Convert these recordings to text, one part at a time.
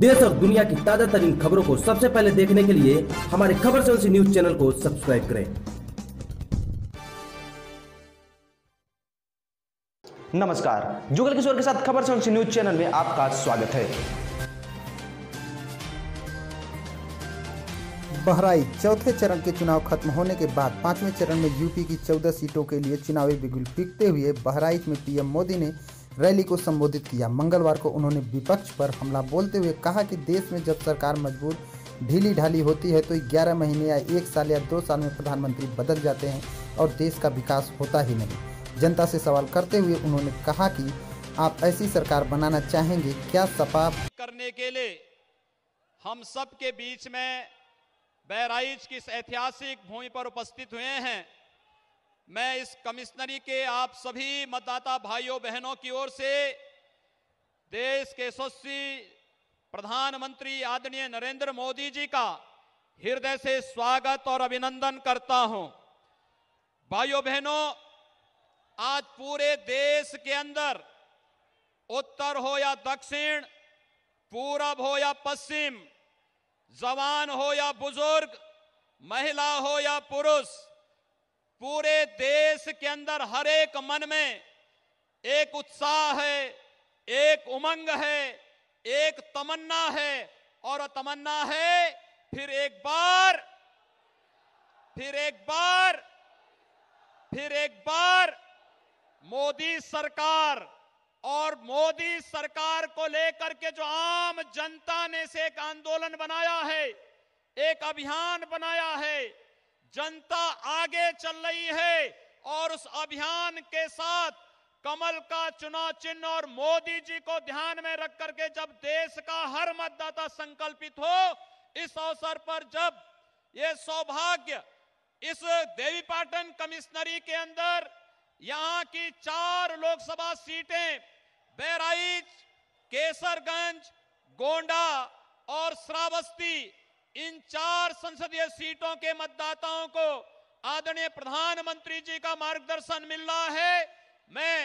देश और दुनिया की ताजा तरीन खबरों को सबसे पहले देखने के लिए हमारे खबर सेवसी न्यूज चैनल को सब्सक्राइब करें नमस्कार जुगल किशोर के साथ खबर सेवसी न्यूज चैनल में आपका स्वागत है बहराइच चौथे चरण के चुनाव खत्म होने के बाद पांचवें चरण में यूपी की चौदह सीटों के लिए चुनावी बिगुल पीकते हुए बहराइच में पीएम मोदी ने रैली को संबोधित किया मंगलवार को उन्होंने विपक्ष पर हमला बोलते हुए कहा कि देश में जब सरकार मजबूत ढीली ढाली होती है तो 11 महीने या एक साल या दो साल में प्रधानमंत्री बदल जाते हैं और देश का विकास होता ही नहीं जनता से सवाल करते हुए उन्होंने कहा कि आप ऐसी सरकार बनाना चाहेंगे क्या सपा करने के लिए हम सब के बीच में बहराइच की ऐतिहासिक भूमि पर उपस्थित हुए हैं मैं इस कमिश्नरी के आप सभी मतदाता भाइयों बहनों की ओर से देश के यशस्वी प्रधानमंत्री आदरणीय नरेंद्र मोदी जी का हृदय से स्वागत और अभिनंदन करता हूं भाइयों बहनों आज पूरे देश के अंदर उत्तर हो या दक्षिण पूरब हो या पश्चिम जवान हो या बुजुर्ग महिला हो या पुरुष पूरे देश के अंदर हर एक मन में एक उत्साह है एक उमंग है एक तमन्ना है और तमन्ना है फिर एक बार फिर एक बार फिर एक बार मोदी सरकार और मोदी सरकार को लेकर के जो आम जनता ने से एक आंदोलन बनाया है एक अभियान बनाया है जनता आगे चल रही है और उस अभियान के साथ कमल का चुनाव चिन्ह और मोदी जी को ध्यान में रख करके जब देश का हर मतदाता संकल्पित हो इस अवसर पर जब ये सौभाग्य इस देवी पाटन कमिश्नरी के अंदर यहाँ की चार लोकसभा सीटें बहराइच केसरगंज गोंडा और श्रावस्ती इन चार संसदीय सीटों के मतदाताओं को आदरणीय प्रधानमंत्री जी का मार्गदर्शन मिल रहा है मैं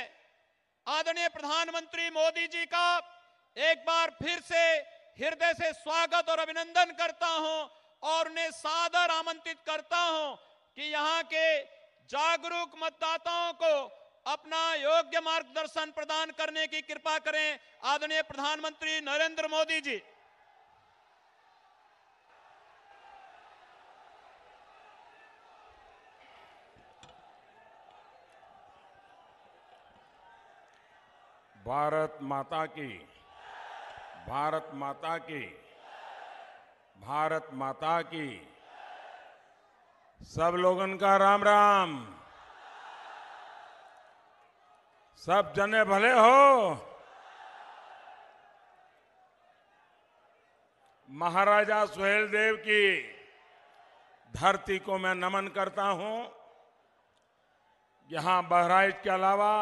आदरणीय प्रधानमंत्री मोदी जी का एक बार फिर से हृदय से स्वागत और अभिनंदन करता हूं और उन्हें सादर आमंत्रित करता हूं कि यहां के जागरूक मतदाताओं को अपना योग्य मार्गदर्शन प्रदान करने की कृपा करें आदरणीय प्रधानमंत्री नरेंद्र मोदी जी भारत माता की भारत माता की भारत माता की सब लोगन का राम राम सब जने भले हो महाराजा सुहेल देव की धरती को मैं नमन करता हूं यहां बहराइच के अलावा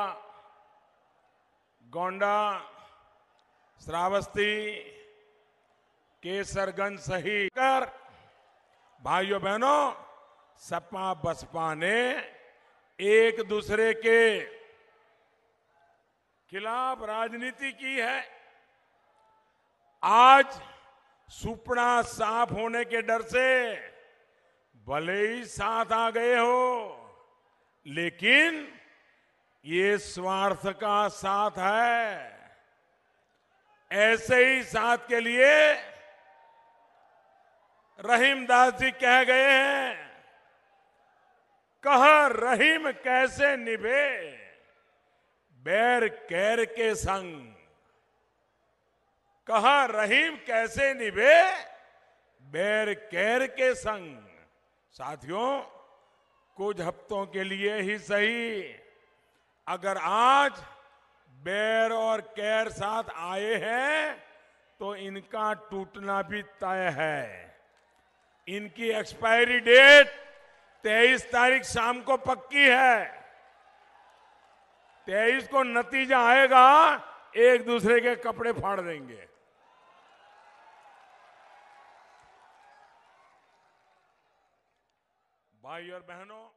गोंडा श्रावस्ती केसरगंज सही कर भाइयों बहनों सपा बसपा ने एक दूसरे के खिलाफ राजनीति की है आज सुपड़ा साफ होने के डर से भले ही साथ आ गए हो लेकिन ये स्वार्थ का साथ है ऐसे ही साथ के लिए रहीमदास जी कह गए हैं कह रहीम कैसे निभे बैर कैर के संग कहा रहीम कैसे निभे बैर कैर के संग साथियों कुछ हफ्तों के लिए ही सही अगर आज बेर और कैर साथ आए हैं तो इनका टूटना भी तय है इनकी एक्सपायरी डेट 23 तारीख शाम को पक्की है 23 को नतीजा आएगा एक दूसरे के कपड़े फाड़ देंगे भाई और बहनों